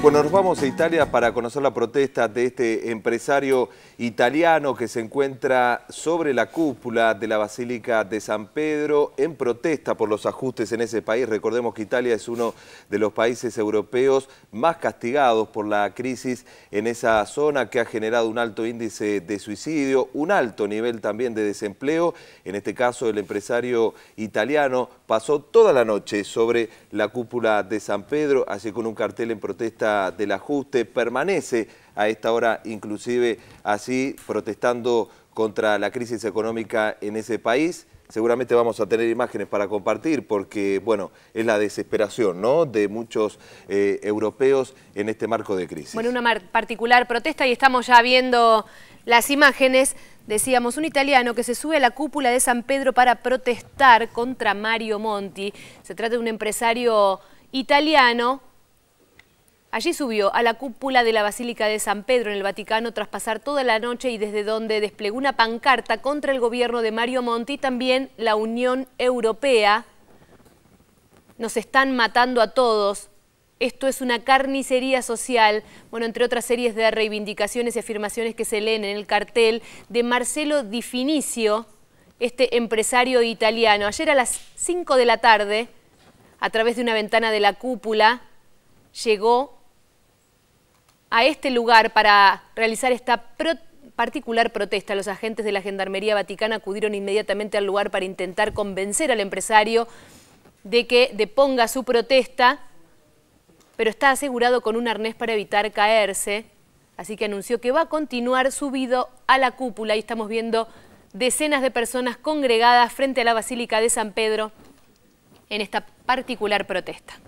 Bueno, nos vamos a Italia para conocer la protesta de este empresario italiano que se encuentra sobre la cúpula de la Basílica de San Pedro en protesta por los ajustes en ese país. Recordemos que Italia es uno de los países europeos más castigados por la crisis en esa zona que ha generado un alto índice de suicidio, un alto nivel también de desempleo. En este caso, el empresario italiano pasó toda la noche sobre la cúpula de San Pedro, así con un cartel en protesta del ajuste permanece a esta hora inclusive así protestando contra la crisis económica en ese país. Seguramente vamos a tener imágenes para compartir porque, bueno, es la desesperación ¿no? de muchos eh, europeos en este marco de crisis. Bueno, una particular protesta y estamos ya viendo las imágenes. Decíamos, un italiano que se sube a la cúpula de San Pedro para protestar contra Mario Monti. Se trata de un empresario italiano Allí subió a la cúpula de la Basílica de San Pedro en el Vaticano tras pasar toda la noche y desde donde desplegó una pancarta contra el gobierno de Mario Monti y también la Unión Europea. Nos están matando a todos. Esto es una carnicería social, bueno, entre otras series de reivindicaciones y afirmaciones que se leen en el cartel de Marcelo Di Finicio, este empresario italiano. Ayer a las 5 de la tarde, a través de una ventana de la cúpula, llegó a este lugar para realizar esta particular protesta. Los agentes de la Gendarmería Vaticana acudieron inmediatamente al lugar para intentar convencer al empresario de que deponga su protesta, pero está asegurado con un arnés para evitar caerse, así que anunció que va a continuar subido a la cúpula. y estamos viendo decenas de personas congregadas frente a la Basílica de San Pedro en esta particular protesta.